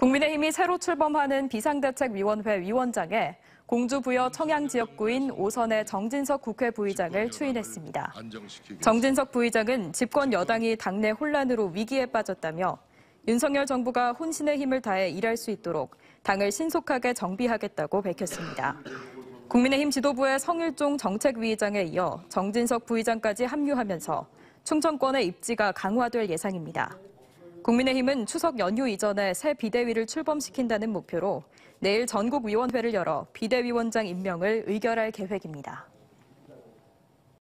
국민의힘이 새로 출범하는 비상대책위원회 위원장에 공주부여 청양 지역구인 오선의 정진석 국회 부의장을 추인했습니다. 정진석 부의장은 집권 여당이 당내 혼란으로 위기에 빠졌다며 윤석열 정부가 혼신의 힘을 다해 일할 수 있도록 당을 신속하게 정비하겠다고 밝혔습니다. 국민의힘 지도부의 성일종 정책위의장에 이어 정진석 부의장까지 합류하면서 충청권의 입지가 강화될 예상입니다. 국민의힘은 추석 연휴 이전에 새 비대위를 출범시킨다는 목표로 내일 전국위원회를 열어 비대위원장 임명을 의결할 계획입니다.